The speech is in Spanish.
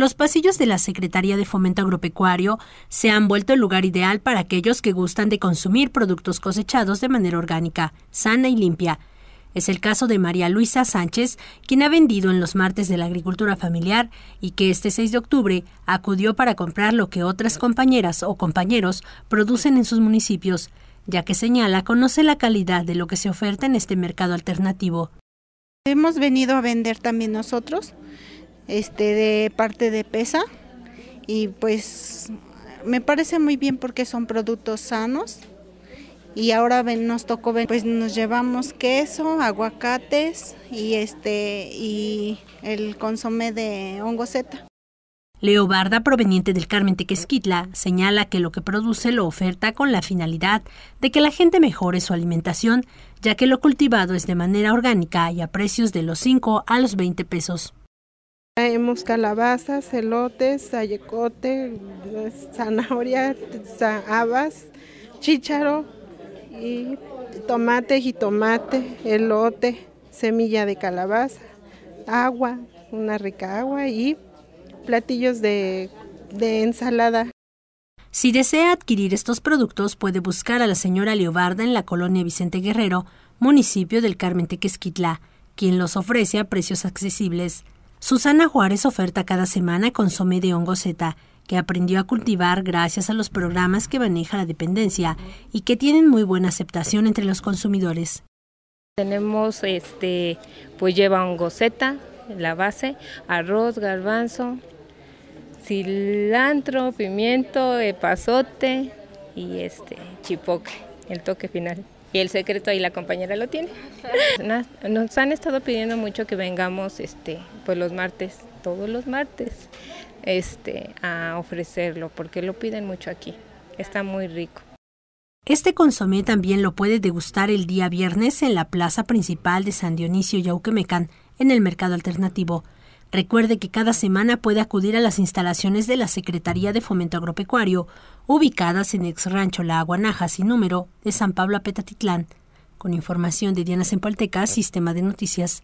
Los pasillos de la Secretaría de Fomento Agropecuario se han vuelto el lugar ideal para aquellos que gustan de consumir productos cosechados de manera orgánica, sana y limpia. Es el caso de María Luisa Sánchez, quien ha vendido en los martes de la agricultura familiar y que este 6 de octubre acudió para comprar lo que otras compañeras o compañeros producen en sus municipios, ya que señala conoce la calidad de lo que se oferta en este mercado alternativo. Hemos venido a vender también nosotros este, de parte de PESA y pues me parece muy bien porque son productos sanos y ahora nos tocó ver, pues nos llevamos queso, aguacates y este y el consomé de hongo zeta. Leobarda, proveniente del Carmen Tequesquitla, señala que lo que produce lo oferta con la finalidad de que la gente mejore su alimentación, ya que lo cultivado es de manera orgánica y a precios de los 5 a los 20 pesos. Traemos calabazas, elotes, ayacote, zanahoria, habas, chícharo y tomate, jitomate, elote, semilla de calabaza, agua, una rica agua y platillos de, de ensalada. Si desea adquirir estos productos, puede buscar a la señora Leobarda en la colonia Vicente Guerrero, municipio del Carmen Tequesquitla, quien los ofrece a precios accesibles. Susana Juárez oferta cada semana consome de hongo zeta, que aprendió a cultivar gracias a los programas que maneja la dependencia y que tienen muy buena aceptación entre los consumidores. Tenemos, este, pues lleva hongo en la base, arroz, garbanzo, cilantro, pimiento, epazote y este chipoque, el toque final y el secreto ahí la compañera lo tiene. Nos, han estado pidiendo mucho que vengamos este, pues los martes, todos los martes, este, a ofrecerlo, porque lo piden mucho aquí. Está muy rico. Este consomé también lo puede degustar el día viernes en la plaza principal de San Dionisio Yauquemecán, en el mercado alternativo. Recuerde que cada semana puede acudir a las instalaciones de la Secretaría de Fomento Agropecuario, ubicadas en ex rancho La Aguanaja, sin número, de San Pablo a Petatitlán. Con información de Diana Sempalteca, Sistema de Noticias.